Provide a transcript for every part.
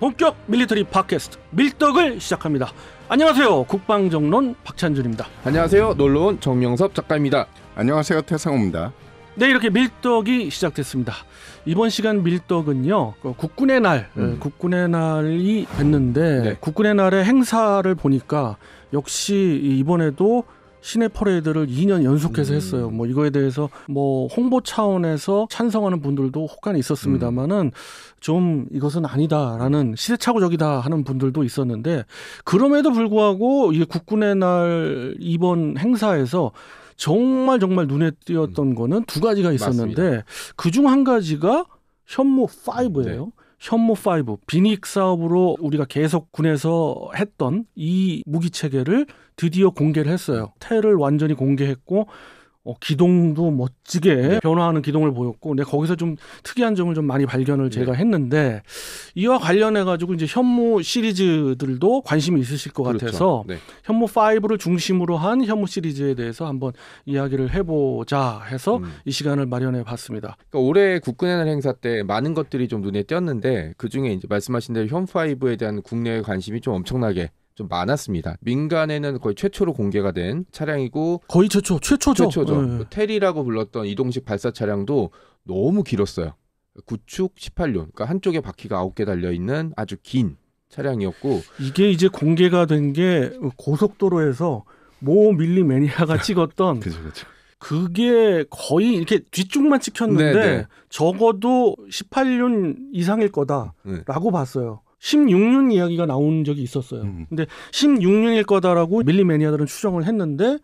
본격 밀리터리 팟캐스트 밀떡을 시작합니다. 안녕하세요. 국방정론 박찬준입니다. 안녕하세요. 놀러온 정영섭 작가입니다. 안녕하세요. 태상호입니다. 네, 이렇게 밀떡이 시작됐습니다. 이번 시간 밀떡은요, 그 국군의 날, 어, 음. 국군의 날이 됐는데, 네. 국군의 날의 행사를 보니까 역시 이번에도 시내 퍼레이드를 2년 연속해서 음. 했어요. 뭐 이거에 대해서 뭐 홍보 차원에서 찬성하는 분들도 혹간 있었습니다만은 음. 좀 이것은 아니다라는 시대착오적이다 하는 분들도 있었는데 그럼에도 불구하고 이 국군의 날 이번 행사에서 정말 정말 눈에 띄었던 음. 거는 두 가지가 있었는데 그중 한 가지가 현모 5예요. 네. 현모 5 비닉 사업으로 우리가 계속 군에서 했던 이 무기 체계를 드디어 공개를 했어요. 음. 테를 완전히 공개했고 어, 기동도 멋지게 네. 변화하는 기동을 보였고, 근 거기서 좀 특이한 점을 좀 많이 발견을 네. 제가 네. 했는데 이와 관련해 가지고 이제 현무 시리즈들도 관심이 있으실 것 그렇죠. 같아서 네. 현무 5를 중심으로 한 현무 시리즈에 대해서 한번 이야기를 해보자 해서 음. 이 시간을 마련해 봤습니다. 그러니까 올해 국군의 날 행사 때 많은 것들이 좀 눈에 띄었는데 그 중에 이제 말씀하신 대로 현 5에 대한 국내의 관심이 좀 엄청나게 좀 많았습니다. 민간에는 거의 최초로 공개가 된 차량이고 거의 최초 최초죠. 최초죠. 네. 뭐 테리라고 불렀던 이동식 발사 차량도 너무 길었어요. 구축 1 8년 그러니까 한쪽에 바퀴가 9개 달려 있는 아주 긴 차량이었고 이게 이제 공개가 된 게 고속도로에서 모 밀리 매니아가 찍었던 그죠, 그죠. 그게 거의 이렇게 뒤쪽만 찍혔는데 네네. 네. 적어도 1 8년 이상일 거다라고 네. 봤어요. 16년 이야기가 나온 적이 있었어요. 음. 근데 16년일 거다라고 밀리매니아들은 추정을 했는데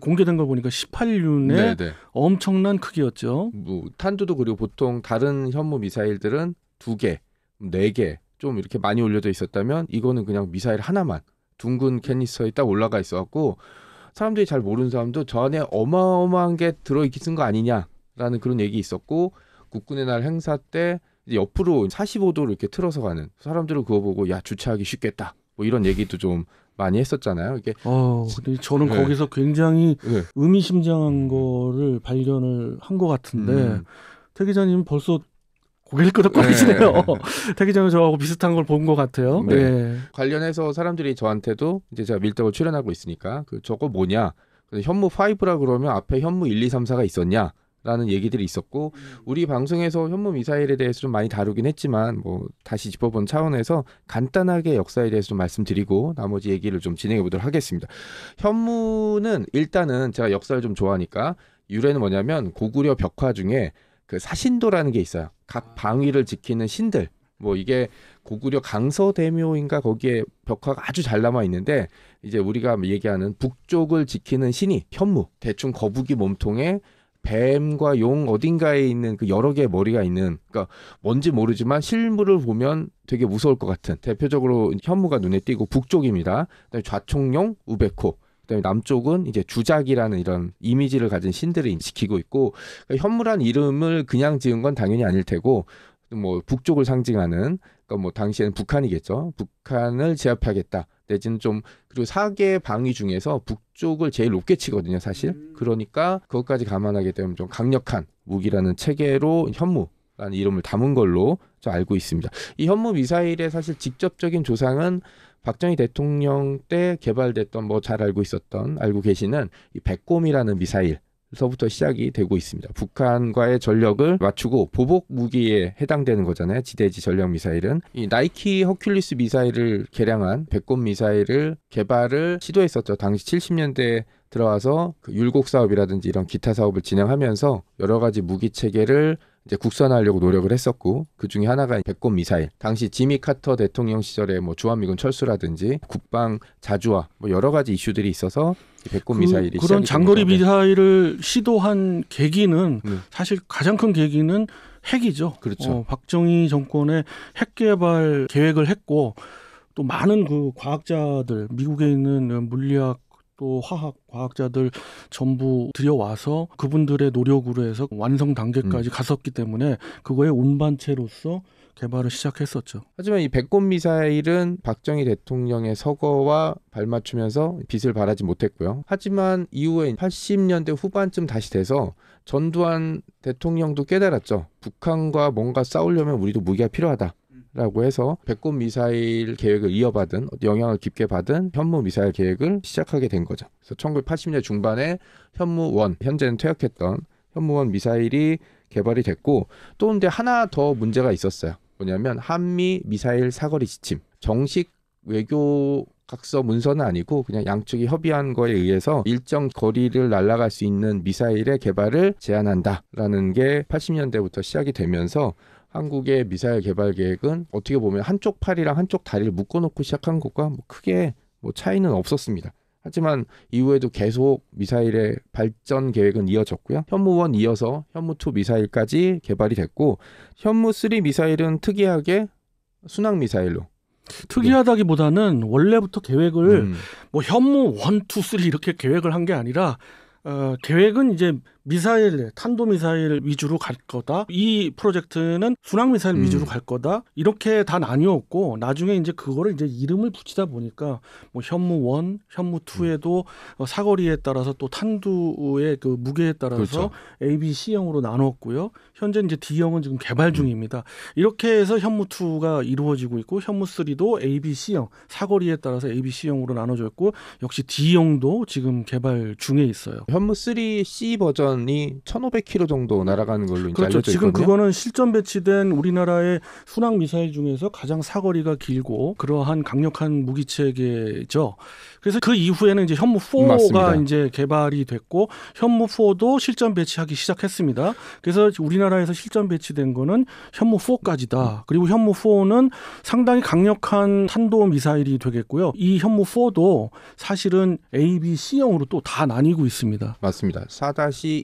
공개된 걸 보니까 18륜의 네네. 엄청난 크기였죠. 뭐, 탄두도 그리고 보통 다른 현무 미사일들은 두 개, 네 개 좀 이렇게 많이 올려져 있었다면 이거는 그냥 미사일 하나만 둥근 캐니스터에 딱 올라가 있어갖고 사람들이 잘 모르는 사람도 전에 어마어마한 게들어있쓴거 아니냐라는 그런 얘기 있었고 국군의 날 행사 때 옆으로 45도로 이렇게 틀어서 가는 사람들을 그거 보고 야 주차하기 쉽겠다 뭐 이런 얘기도 좀 많이 했었잖아요. 이게 어, 근데 저는 네. 거기서 굉장히 네. 의미심장한 거를 발견을 한 것 같은데 음. 태 기자님 벌써 고개를 끄덕거리시네요. 네. 태 기자님 저하고 비슷한 걸 본 것 같아요. 네. 네. 관련해서 사람들이 저한테도 이제 제가 밀떡을 출연하고 있으니까 그 저거 뭐냐? 현무 5라 그러면 앞에 현무 1, 2, 3, 4가 있었냐? 라는 얘기들이 있었고 음. 우리 방송에서 현무 미사일에 대해서 좀 많이 다루긴 했지만 뭐 다시 짚어본 차원에서 간단하게 역사에 대해서 좀 말씀드리고 나머지 얘기를 좀 진행해 보도록 하겠습니다. 현무는 일단은 제가 역사를 좀 좋아하니까 유래는 뭐냐면 고구려 벽화 중에 그 사신도라는 게 있어요. 각 아. 방위를 지키는 신들 뭐 이게 고구려 강서대묘인가 거기에 벽화가 아주 잘 남아 있는데 이제 우리가 얘기하는 북쪽을 지키는 신이 현무 대충 거북이 몸통에 뱀과 용 어딘가에 있는 그 여러 개의 머리가 있는 그러니까 뭔지 모르지만 실물을 보면 되게 무서울 것 같은 대표적으로 현무가 눈에 띄고 북쪽입니다. 그다음에 좌총룡 우베코 그다음에 남쪽은 이제 주작이라는 이런 이미지를 가진 신들이 지키고 있고 그러니까 현무란 이름을 그냥 지은 건 당연히 아닐 테고 뭐 북쪽을 상징하는 그러니까 뭐 당시에는 북한이겠죠. 북한을 제압하겠다. 내지는 좀 그리고 사계 방위 중에서 북쪽을 제일 높게 치거든요, 사실. 음. 그러니까 그것까지 감안하게 되면 좀 강력한 무기라는 체계로 현무라는 이름을 담은 걸로 저 알고 있습니다. 이 현무 미사일의 사실 직접적인 조상은 박정희 대통령 때 개발됐던 뭐 잘 알고 있었던 알고 계시는 이 백곰이라는 미사일 서부터 시작이 되고 있습니다. 북한과의 전력을 맞추고 보복 무기에 해당되는 거잖아요. 지대지 전략 미사일은 이 나이키 허큘리스 미사일을 개량한 백곰 미사일을 개발을 시도했었죠. 당시 70년대 들어와서 그 율곡 사업이라든지 이런 기타 사업을 진행하면서 여러 가지 무기 체계를 이제 국산화하려고 노력을 했었고 그 중에 하나가 백곰 미사일. 당시 지미 카터 대통령 시절에 뭐 주한미군 철수라든지 국방 자주화 뭐 여러 가지 이슈들이 있어서 백곰 그, 미사일이 그런 장거리 미사일을 시도한 계기는 네. 사실 가장 큰 계기는 핵이죠. 그렇죠. 어, 박정희 정권의 핵 개발 계획을 했고 또 많은 그 과학자들 미국에 있는 물리학 또 화학 과학자들 전부 들여와서 그분들의 노력으로 해서 완성 단계까지 음. 갔었기 때문에 그거의 운반체로서 개발을 시작했었죠. 하지만 이 백곰 미사일은 박정희 대통령의 서거와 발맞추면서 빛을 발하지 못했고요. 하지만 이후에 80년대 후반쯤 다시 돼서 전두환 대통령도 깨달았죠. 북한과 뭔가 싸우려면 우리도 무기가 필요하다. 라고 해서 백군 미사일 계획을 이어받은 영향을 깊게 받은 현무 미사일 계획을 시작하게 된 거죠. 그래서 1980년 중반에 현무 원 현재는 퇴역했던 현무 원 미사일이 개발이 됐고 또 근데 하나 더 문제가 있었어요. 뭐냐면 한미 미사일 사거리 지침 정식 외교 각서 문서는 아니고 그냥 양측이 협의한 거에 의해서 일정 거리를 날아갈 수 있는 미사일의 개발을 제한한다라는 게 80년대부터 시작이 되면서 한국의 미사일 개발 계획은 어떻게 보면 한쪽 팔이랑 한쪽 다리를 묶어놓고 시작한 것과 뭐 크게 뭐 차이는 없었습니다. 하지만 이후에도 계속 미사일의 발전 계획은 이어졌고요. 현무 1 이어서 현무 2 미사일까지 개발이 됐고 현무 3 미사일은 특이하게 순항 미사일로 특이하다기보다는 원래부터 계획을 음. 뭐 현무 1, 2, 3 이렇게 계획을 한 게 아니라 어, 계획은 이제 미사일 탄도 미사일 위주로 갈 거다. 이 프로젝트는 순항 미사일 음. 위주로 갈 거다. 이렇게 다 나뉘었고 나중에 이제 그거를 이제 이름을 붙이다 보니까 뭐 현무 원, 현무 2에도 음. 어, 사거리에 따라서 또 탄두의 그 무게에 따라서 그렇죠. A, B, C형으로 나눴고요. 현재 이제 D형은 지금 개발 음. 중입니다. 이렇게 해서 현무 2가 이루어지고 있고 현무 3도 A, B, C형 사거리에 따라서 A, B, C형으로 나눠져 있고 역시 D형도 지금 개발 중에 있어요. 현무 3 C 버전 1이 1,500km 정도 날아가는 걸로 그렇죠. 알려져 있거든요. 그거는 실전 배치된 우리나라의 순항 미사일 중에서 가장 사거리가 길고 그러한 강력한 무기 체계죠. 그래서 그 이후에는 이제 현무 4가 이제 개발이 됐고 현무 4도 실전 배치하기 시작했습니다. 그래서 우리나라에서 실전 배치된 거는 현무 4까지다. 그리고 현무 4는 상당히 강력한 탄도 미사일이 되겠고요. 이 현무 4도 사실은 A, B, C형으로 또 다 나뉘고 있습니다. 맞습니다.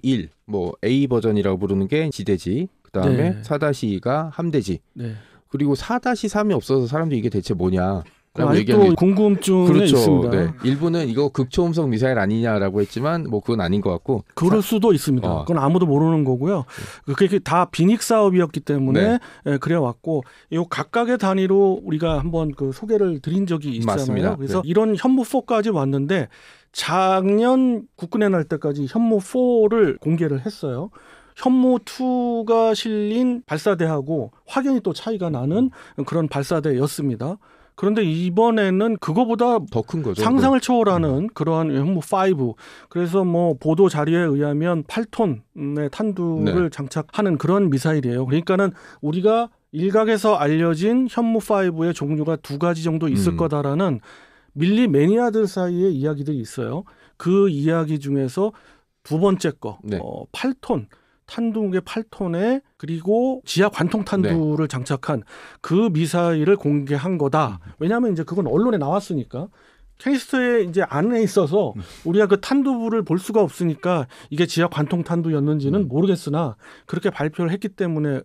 4-1, 뭐 A 버전이라고 부르는 게 지대지, 그다음에 네. 4-2가 함대지. 네. 그리고 4-3이 없어서 사람들이 이게 대체 뭐냐. 라고 얘기하 궁금증이 그렇죠. 있습니다. 네. 일부는 이거 극초음속 미사일 아니냐라고 했지만 뭐 그건 아닌 것 같고 그럴 수도 있습니다. 어. 그건 아무도 모르는 거고요. 그, 그게 다 빈익 사업이었기 때문에 네. 예, 그래 왔고 요 각각의 단위로 우리가 한번 그 소개를 드린 적이 있잖아요. 맞습니다. 그래서 네. 이런 현무포까지 왔는데 작년 국군의 날 때까지 현무 4를 공개를 했어요. 현무 2가 실린 발사대하고 확연히 또 차이가 나는 그런 발사대였습니다. 그런데 이번에는 그거보다 더 큰 거죠. 상상을 네. 초월하는 음. 그러한 현무 5. 그래서 뭐 보도 자료에 의하면 8톤의 탄두를 네. 장착하는 그런 미사일이에요. 그러니까는 우리가 일각에서 알려진 현무 5의 종류가 두 가지 정도 있을 음. 거다라는 밀리 매니아들 사이에 이야기들이 있어요. 그 이야기 중에서 두 번째 거, 네. 어, 8톤. 탄두의 8톤에 그리고 지하 관통 탄두를 네. 장착한 그 미사일을 공개한 거다. 음. 왜냐하면 이제 그건 언론에 나왔으니까 케이스에 이제 안에 있어서 음. 우리가 그 탄두부를 볼 수가 없으니까 이게 지하 관통 탄두였는지는 음. 모르겠으나 그렇게 발표를 했기 때문에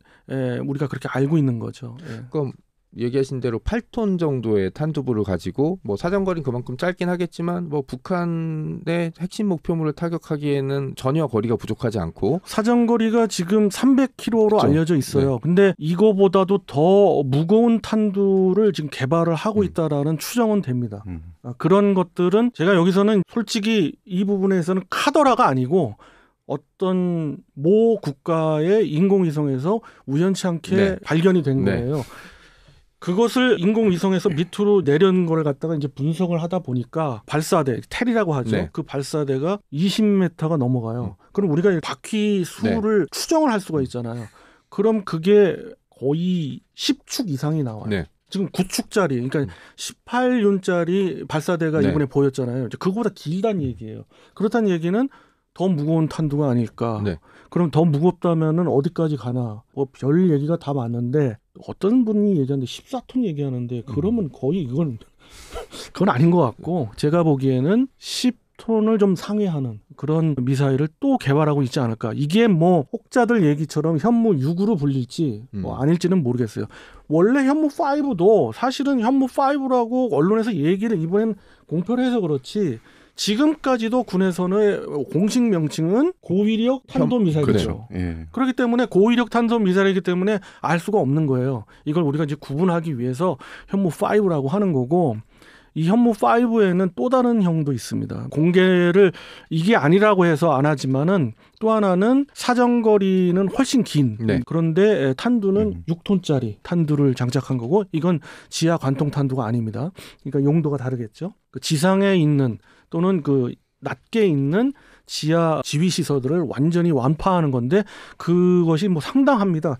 우리가 그렇게 알고 있는 거죠. 예. 그럼 얘기하신 대로 8톤 정도의 탄두부를 가지고 뭐 사정거리 는 그만큼 짧긴 하겠지만 뭐 북한의 핵심 목표물을 타격하기에는 전혀 거리가 부족하지 않고 사정거리가 지금 300km로 그렇죠. 알려져 있어요. 네. 근데 이거보다도 더 무거운 탄두를 지금 개발을 하고 음. 있다라는 추정은 됩니다. 음. 아, 그런 것들은 제가 여기서는 솔직히 이 부분에서는 카더라가 아니고 어떤 모 국가의 인공위성에서 우연치 않게 네. 발견이 된 네. 거예요. 그것을 인공위성에서 밑으로 내려는 걸 갖다가 이제 분석을 하다 보니까 발사대 텔이라고 하죠. 네. 그 발사대가 20m가 넘어가요. 음. 그럼 우리가 바퀴 수를 네. 추정을 할 수가 있잖아요. 그럼 그게 거의 10축 이상이 나와요. 네. 지금 9축짜리, 그러니까 18륜짜리 음. 발사대가 네. 이번에 보였잖아요. 그거보다 길다는 얘기예요. 그렇다는 얘기는 더 무거운 탄두가 아닐까. 네. 그럼 더 무겁다면은 어디까지 가나. 뭐 별 얘기가 다 많은데 어떤 분이 얘기하는데 14톤 얘기하는데 그러면 음. 거의 이건 그건 아닌 것 같고 제가 보기에는 10톤을 좀 상회하는 그런 미사일을 또 개발하고 있지 않을까. 이게 뭐 혹자들 얘기처럼 현무 6으로 불릴지 음. 뭐 아닐지는 모르겠어요. 원래 현무 5도 사실은 현무 5라고 언론에서 얘기를 이번엔 공표를 해서 그렇지 지금까지도 군에서는 공식 명칭은 고위력 탄도미사일이죠. 그렇죠. 예. 그렇기 때문에 고위력 탄도미사일이기 때문에 알 수가 없는 거예요. 이걸 우리가 이제 구분하기 위해서 현무 5라고 하는 거고 이 현무 5에는 또 다른 형도 있습니다. 공개를 이게 아니라고 해서 안 하지만은 또 하나는 사정거리는 훨씬 긴 네. 그런데 탄두는 음. 6톤짜리 탄두를 장착한 거고 이건 지하 관통 탄두가 아닙니다. 그러니까 용도가 다르겠죠. 그 지상에 있는 또는 그 낮게 있는 지하 지휘 시설들을 완전히 완파하는 건데 그것이 뭐 상당합니다.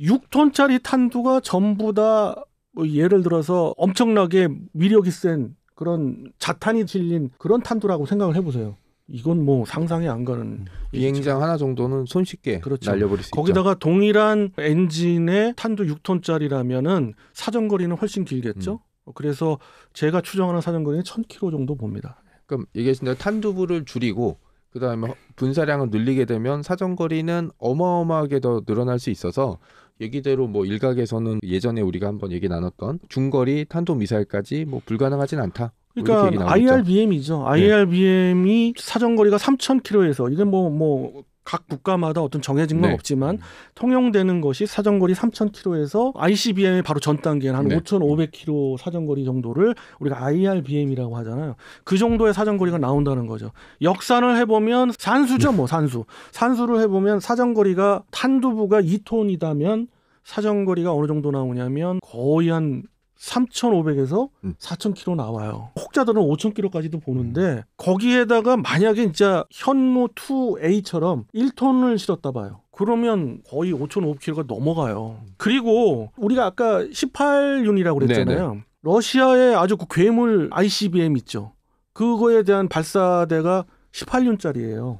6톤짜리 탄두가 전부 다뭐 예를 들어서 엄청나게 위력이 센 그런 자탄이 질린 그런 탄두라고 생각을 해보세요. 이건 뭐 상상이 안 가는 음, 비행장 하나 정도는 손쉽게 그렇죠. 날려버릴 수 거기다가 있죠. 동일한 엔진의 탄두 6톤짜리라면은 사정거리는 훨씬 길겠죠. 음. 그래서 제가 추정하는 사정거리는 1,000km 정도 봅니다. 그럼 얘기하신 대로 탄두부를 줄이고 그다음에 분사량을 늘리게 되면 사정거리는 어마어마하게 더 늘어날 수 있어서 얘기대로 뭐 일각에서는 예전에 우리가 한번 얘기 나눴던 중거리 탄도 미사일까지 뭐 불가능하진 않다. 뭐 그러니까 네. 뭐 IRBM이죠. IRBM이 네. 사정거리가 3,000km에서 이건 뭐뭐 뭐각 국가마다 어떤 정해진 건 네. 없지만 통용되는 것이 사정거리 3,000km에서 ICBM의 바로 전 단계인 한 네. 5,500km 사정거리 정도를 우리가 IRBM이라고 하잖아요. 그 정도의 사정거리가 나온다는 거죠. 역산을 해보면 산수죠, 네. 뭐 산수. 산수를 해보면 사정거리가 탄두부가 2톤이다면 사정거리가 어느 정도 나오냐면 거의 한 3,500에서 음. 4,000km 나와요. 혹자들은 5,000km까지도 보는데 음. 거기에다가 만약에 진짜 현무 2A처럼 1톤을 실었다 봐요. 그러면 거의 5,500km가 넘어가요. 그리고 우리가 아까 18윤이라고 그랬잖아요. 네네. 러시아의 아주 그 괴물 ICBM 있죠. 그거에 대한 발사대가 18륜짜리예요.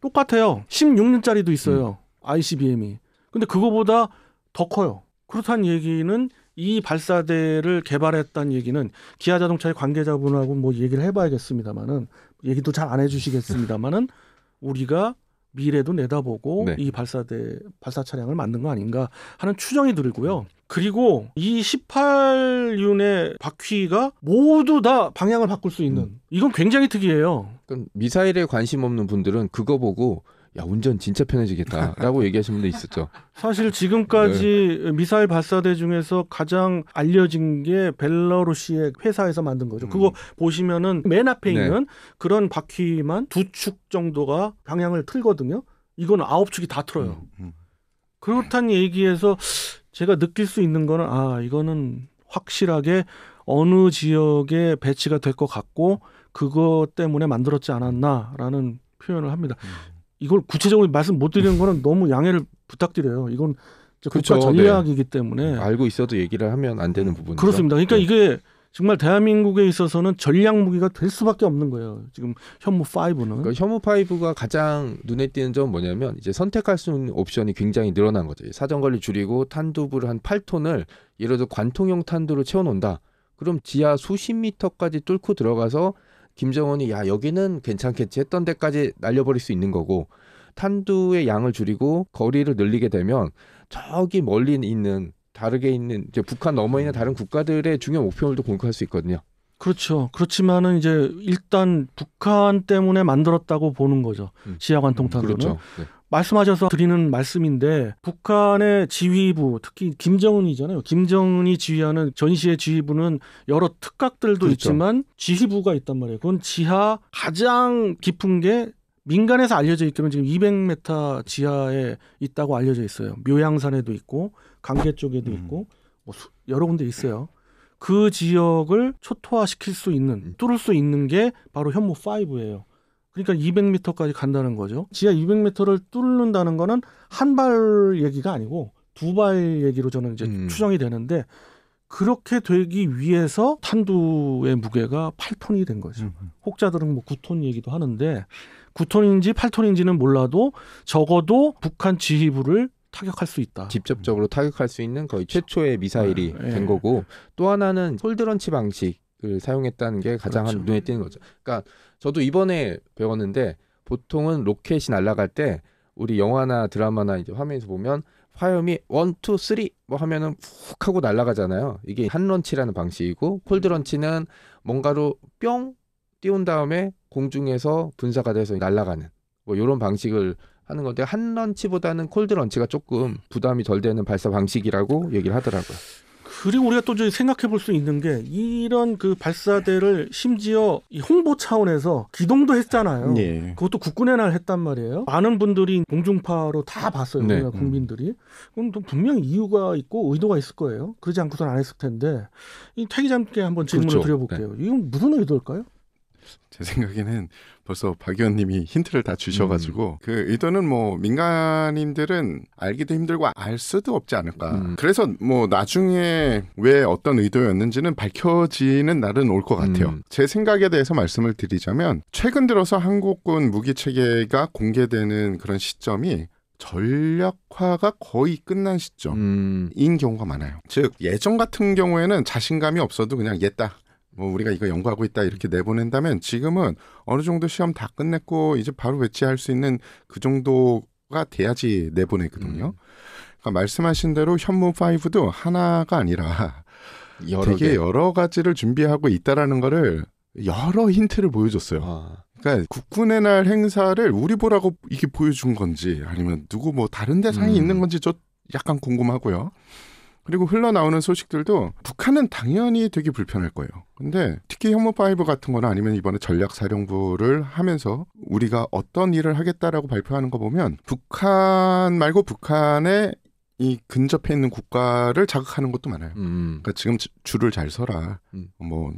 똑같아요. 16륜짜리도 있어요. 음. ICBM이. 근데 그거보다 더 커요. 그렇다는 얘기는 이 발사대를 개발했다는 얘기는 기아 자동차의 관계자분하고 뭐 얘기를 해봐야겠습니다만은 얘기도 잘 안 해주시겠습니다만은 우리가 미래도 내다보고 네. 이 발사대 발사 차량을 만든 거 아닌가 하는 추정이 들고요. 그리고 이 18륜의 바퀴가 모두 다 방향을 바꿀 수 있는 음. 이건 굉장히 특이해요. 미사일에 관심 없는 분들은 그거 보고 야 운전 진짜 편해지겠다라고 얘기하신 분도 있었죠. 사실 지금까지 네. 미사일 발사대 중에서 가장 알려진 게 벨라루시의 회사에서 만든 거죠. 음. 그거 보시면은 맨 앞에 네. 있는 그런 바퀴만 두 축 정도가 방향을 틀거든요. 이건 아홉 축이 다 틀어요. 음, 음. 그렇다는 얘기에서 제가 느낄 수 있는 거는 아 이거는 확실하게 어느 지역에 배치가 될 것 같고 그것 때문에 만들었지 않았나라는 표현을 합니다. 음. 이걸 구체적으로 말씀 못 드리는 거는 너무 양해를 부탁드려요. 이건 그렇죠. 네. 전략이기 네. 때문에 알고 있어도 얘기를 하면 안 되는 부분이죠. 그렇습니다. 그러니까 네. 이게 정말 대한민국에 있어서는 전략 무기가 될 수밖에 없는 거예요. 지금 현무 5는 그러니까 현무 5가 가장 눈에 띄는 점은 뭐냐면 이제 선택할 수 있는 옵션이 굉장히 늘어난 거죠. 사정 관리 줄이고 탄두부를 한 8톤을 예를 들어 관통형 탄두로 채워 놓는다. 그럼 지하 수십 미터까지 뚫고 들어가서 김정은이 야 여기는 괜찮겠지 했던 데까지 날려버릴 수 있는 거고 탄두의 양을 줄이고 거리를 늘리게 되면 저기 멀리 있는 다르게 있는 이제 북한 넘어 있는 다른 국가들의 중요한 목표물도 공격할 수 있거든요. 그렇죠. 그렇지만은 이제 일단 북한 때문에 만들었다고 보는 거죠. 음. 시야 관통 탄도는. 음, 그렇죠. 네. 말씀하셔서 드리는 말씀인데 북한의 지휘부 특히 김정은이잖아요. 김정은이 지휘하는 전시의 지휘부는 여러 특각들도 그렇죠. 있지만 지휘부가 있단 말이에요. 그건 지하 가장 깊은 게 민간에서 알려져 있기는 지금 200m 지하에 있다고 알려져 있어요. 묘양산에도 있고 강계 쪽에도 음. 있고 뭐 수, 여러 군데 있어요. 그 지역을 초토화시킬 수 있는 뚫을 수 있는 게 바로 현무 5예요. 그러니까 200m까지 간다는 거죠. 지하 200m를 뚫는다는 거는 한 발 얘기가 아니고 두 발 얘기로 저는 이제 음. 추정이 되는데 그렇게 되기 위해서 탄두의 무게가 8톤이 된 거죠. 음. 음. 혹자들은 뭐 9톤 얘기도 하는데 9톤인지 8톤인지는 몰라도 적어도 북한 지휘부를 타격할 수 있다. 직접적으로 타격할 수 있는 거의 최초의 미사일이 네, 된 네. 거고 또 하나는 솔드런치 방식 그 사용했다는 게 가장 그렇죠. 눈에 띄는 거죠. 그러니까 저도 이번에 배웠는데 보통은 로켓이 날아갈 때 우리 영화나 드라마나 이제 화면에서 보면 화염이 원, 투, 쓰뭐 하면은 훅 하고 날아가잖아요. 이게 한런치라는 방식이고 콜드런치는 뭔가로 뿅 띄운 다음에 공중에서 분사가 돼서 날아가는 뭐 이런 방식을 하는 건데 한런치보다는 콜드런치가 조금 부담이 덜 되는 발사 방식이라고 얘기를 하더라고요. 그리고 우리가 또 생각해 볼 수 있는 게 이런 그 발사대를 심지어 홍보 차원에서 기동도 했잖아요. 네. 그것도 국군의 날 했단 말이에요. 많은 분들이 공중파로 다 봤어요. 네. 우리가 음. 국민들이. 그럼 또 분명 이유가 있고 의도가 있을 거예요. 그러지 않고선 안 했을 텐데 이태기장님께 한번 질문을 그렇죠. 드려볼게요. 네. 이건 무슨 의도일까요? 제 생각에는 벌써 박 의원님이 힌트를 다 주셔가지고 음. 그 의도는 뭐 민간인들은 알기도 힘들고 알 수도 없지 않을까. 음. 그래서 뭐 나중에 왜 어떤 의도였는지는 밝혀지는 날은 올 것 같아요. 음. 제 생각에 대해서 말씀을 드리자면 최근 들어서 한국군 무기 체계가 공개되는 그런 시점이 전략화가 거의 끝난 시점인 음. 경우가 많아요. 즉 예전 같은 경우에는 자신감이 없어도 그냥 옛다 뭐 우리가 이거 연구하고 있다 이렇게 내보낸다면 지금은 어느 정도 시험 다 끝냈고 이제 바로 배치할 수 있는 그 정도가 돼야지 내보내거든요. 음. 그러니까 말씀하신 대로 현무 5도 하나가 아니라 여러 되게 개. 여러 가지를 준비하고 있다라는 거를 여러 힌트를 보여줬어요. 아. 그러니까 국군의 날 행사를 우리 보라고 이게 보여준 건지 아니면 누구 뭐 다른 대상이 음. 있는 건지 저 약간 궁금하고요. 그리고 흘러나오는 소식들도 북한은 당연히 되게 불편할 거예요. 근데 특히 현무브 같은 거나 아니면 이번에 전략사령부를 하면서 우리가 어떤 일을 하겠다라고 발표하는 거 보면 북한 말고 북한의 이 근접해 있는 국가를 자극하는 것도 많아요. 음. 그러니까 지금 줄을 잘 서라. 음. 뭐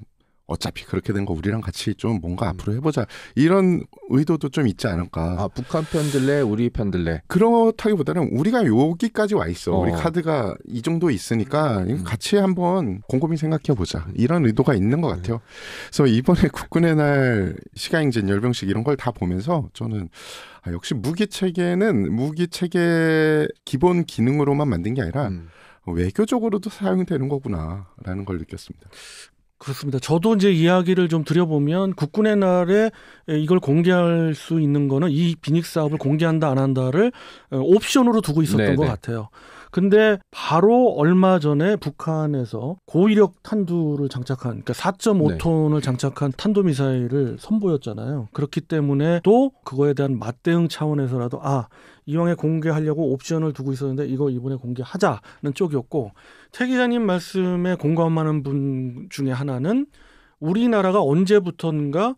어차피 그렇게 된 거 우리랑 같이 좀 뭔가 음. 앞으로 해보자 이런 의도도 좀 있지 않을까. 아 북한 편들래 우리 편들래. 그렇다기보다는 우리가 여기까지 와 있어. 어. 우리 카드가 이 정도 있으니까 음. 같이 한번 곰곰이 생각해 보자 음. 이런 의도가 있는 것 같아요. 음. 그래서 이번에 국군의 날 시가행진 열병식 이런 걸 다 보면서 저는 아, 역시 무기 체계는 무기 체계 기본 기능으로만 만든 게 아니라. 음. 외교적으로도 사용되는 거구나라는 걸 느꼈습니다. 그렇습니다. 저도 이제 이야기를 좀 드려보면 국군의 날에 이걸 공개할 수 있는 거는 이 비닉 사업을 공개한다 안 한다를 옵션으로 두고 있었던 네네. 것 네. 같아요. 근데 바로 얼마 전에 북한에서 고위력 탄두를 장착한 그러니까 4.5톤을 네. 장착한 탄도 미사일을 선보였잖아요. 그렇기 때문에 또 그거에 대한 맞대응 차원에서라도 아 이왕에 공개하려고 옵션을 두고 있었는데 이거 이번에 공개하자는 쪽이었고 태 기자님 말씀에 공감하는 분 중에 하나는 우리나라가 언제부턴가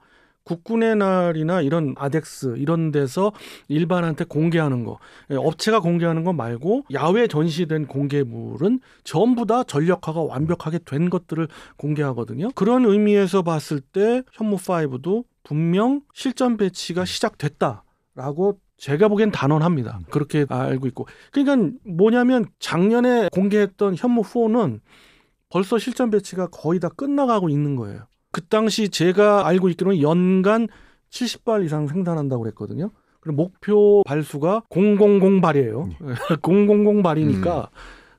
국군의 날이나 이런 아덱스 이런 데서 일반한테 공개하는 거 예, 업체가 공개하는 거 말고 야외 전시된 공개물은 전부 다 전력화가 완벽하게 된 것들을 공개하거든요. 그런 의미에서 봤을 때 현무5도 분명 실전 배치가 시작됐다라고 제가 보기엔 단언합니다. 그렇게 알고 있고. 그러니까 뭐냐면 작년에 공개했던 현무4는 벌써 실전 배치가 거의 다 끝나가고 있는 거예요. 그 당시 제가 알고 있기로는 연간 70발 이상 생산한다고 그랬거든요. 그리고 목표 발수가 000발이에요. 네. 000발이니까 음.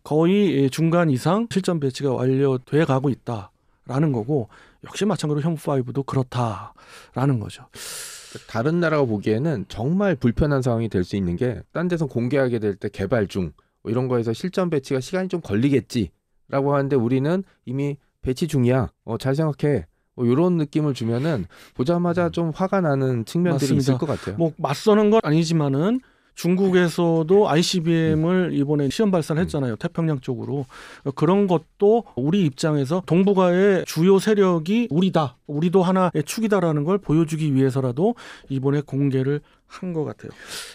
거의 중간 이상 실전 배치가 완료돼 가고 있다라는 거고 역시 마찬가지로 혐5도 그렇다라는 거죠. 그러니까 다른 나라가 보기에는 정말 불편한 상황이 될 수 있는 게 딴 데서 공개하게 될 때 개발 중 뭐 이런 거에서 실전 배치가 시간이 좀 걸리겠지라고 하는데 우리는 이미 배치 중이야. 어, 잘 생각해. 뭐 이런 느낌을 주면은 보자마자 음. 좀 화가 나는 측면들이 맞습니다. 있을 것 같아요. 뭐 맞서는 건 아니지만은 중국에서도 ICBM을 음. 이번에 시험 발사 음. 했잖아요. 태평양 쪽으로. 그런 것도 우리 입장에서 동북아의 주요 세력이 우리다. 우리도 하나의 축이다라는 걸 보여주기 위해서라도 이번에 공개를 한것 같아요.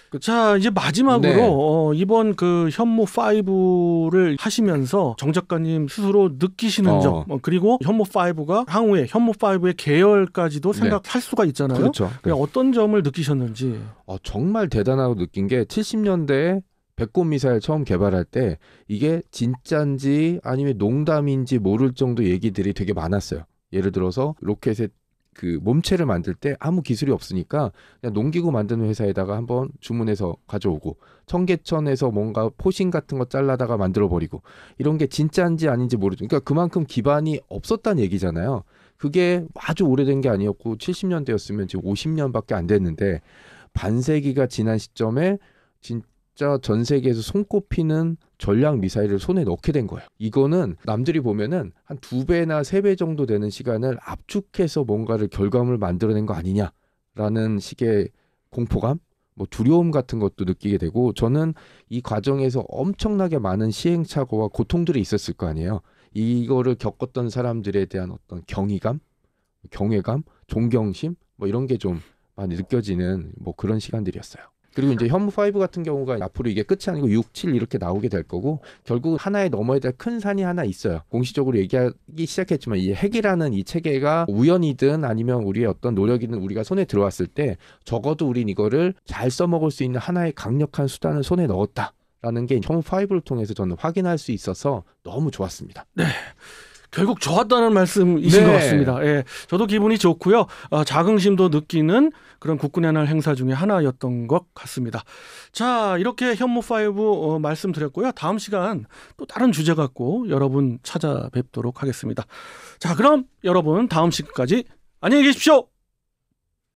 그, 자 이제 마지막으로 네. 어, 이번 그 현무 5를 하시면서 정 작가님 스스로 느끼시는 어. 점 어, 그리고 현무 5가 향후에 현무 5의 계열까지도 네. 생각할 네. 수가 있잖아요. 그렇죠. 네, 네. 어떤 점을 느끼셨는지. 어, 정말 대단하고 느낀 게 70년대에 백곰 미사일 처음 개발할 때 이게 진짜인지 아니면 농담인지 모를 정도 얘기들이 되게 많았어요. 예를 들어서 로켓의 그 몸체를 만들 때 아무 기술이 없으니까 그냥 농기구 만드는 회사에다가 한번 주문해서 가져오고 청계천에서 뭔가 포신 같은 거 잘라다가 만들어 버리고 이런 게 진짜인지 아닌지 모르죠. 그러니까 그만큼 기반이 없었다는 얘기잖아요. 그게 아주 오래된 게 아니었고 70년대였으면 지금 50년밖에 안 됐는데 반세기가 지난 시점에 진 진짜 전 세계에서 손꼽히는 전략 미사일을 손에 넣게 된 거예요. 이거는 남들이 보면은 한 두 배나 세 배 정도 되는 시간을 압축해서 뭔가를 결과물 만들어낸 거 아니냐라는 식의 공포감, 뭐 두려움 같은 것도 느끼게 되고 저는 이 과정에서 엄청나게 많은 시행착오와 고통들이 있었을 거 아니에요. 이거를 겪었던 사람들에 대한 어떤 경의감, 경외감, 존경심 뭐 이런 게 좀 많이 느껴지는 뭐 그런 시간들이었어요. 그리고 이제 현무 5 같은 경우가 앞으로 이게 끝이 아니고 6, 7 이렇게 나오게 될 거고 결국 하나에 넘어야 될 큰 산이 하나 있어요. 공식적으로 얘기하기 시작했지만 이 핵이라는 이 체계가 우연이든 아니면 우리의 어떤 노력이든 우리가 손에 들어왔을 때 적어도 우린 이거를 잘 써먹을 수 있는 하나의 강력한 수단을 손에 넣었다. 라는 게 형5를 통해서 저는 확인할 수 있어서 너무 좋았습니다. 네. 결국 좋았다는 말씀이신 네. 것 같습니다. 예. 저도 기분이 좋고요. 어, 자긍심도 느끼는 그런 국군의 날 행사 중에 하나였던 것 같습니다. 자, 이렇게 현무 파이브 어, 말씀드렸고요. 다음 시간 또 다른 주제 갖고 여러분 찾아뵙도록 하겠습니다. 자, 그럼 여러분 다음 시간까지 안녕히 계십시오.